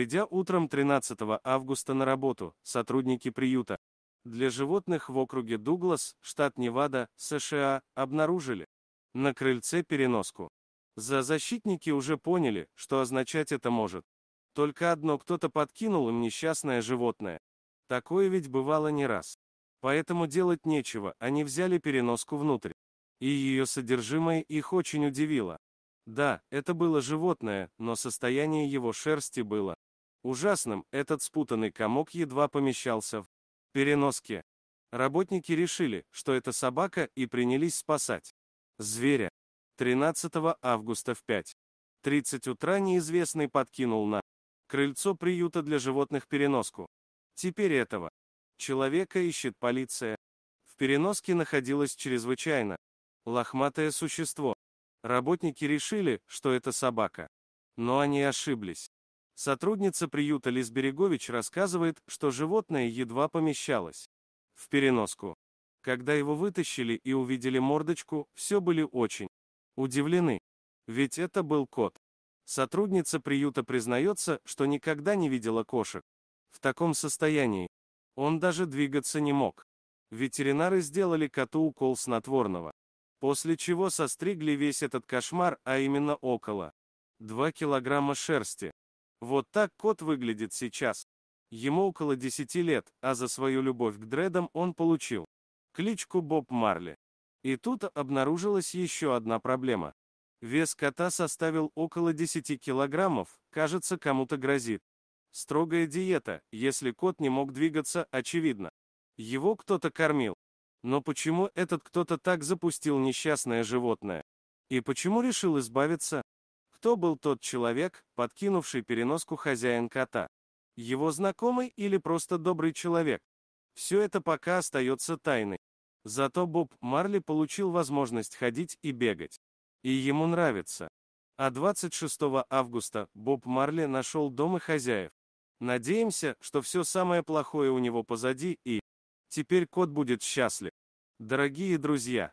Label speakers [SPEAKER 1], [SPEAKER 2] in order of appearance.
[SPEAKER 1] Придя утром 13 августа на работу, сотрудники приюта для животных в округе Дуглас, штат Невада, США, обнаружили на крыльце переноску. За защитники уже поняли, что означать это может. Только одно кто-то подкинул им несчастное животное. Такое ведь бывало не раз. Поэтому делать нечего, они взяли переноску внутрь. И ее содержимое их очень удивило. Да, это было животное, но состояние его шерсти было Ужасным этот спутанный комок едва помещался в переноске. Работники решили, что это собака и принялись спасать зверя. 13 августа в 5.30 утра неизвестный подкинул на крыльцо приюта для животных переноску. Теперь этого человека ищет полиция. В переноске находилось чрезвычайно лохматое существо. Работники решили, что это собака. Но они ошиблись. Сотрудница приюта Лиз Берегович рассказывает, что животное едва помещалось в переноску. Когда его вытащили и увидели мордочку, все были очень удивлены. Ведь это был кот. Сотрудница приюта признается, что никогда не видела кошек. В таком состоянии. Он даже двигаться не мог. Ветеринары сделали коту укол снотворного. После чего состригли весь этот кошмар, а именно около 2 килограмма шерсти. Вот так кот выглядит сейчас. Ему около 10 лет, а за свою любовь к дредам он получил кличку Боб Марли. И тут обнаружилась еще одна проблема. Вес кота составил около 10 килограммов, кажется, кому-то грозит. Строгая диета, если кот не мог двигаться, очевидно. Его кто-то кормил. Но почему этот кто-то так запустил несчастное животное? И почему решил избавиться? Кто был тот человек, подкинувший переноску хозяин кота? Его знакомый или просто добрый человек? Все это пока остается тайной. Зато Боб Марли получил возможность ходить и бегать. И ему нравится. А 26 августа Боб Марли нашел дом и хозяев. Надеемся, что все самое плохое у него позади и... Теперь кот будет счастлив. Дорогие друзья!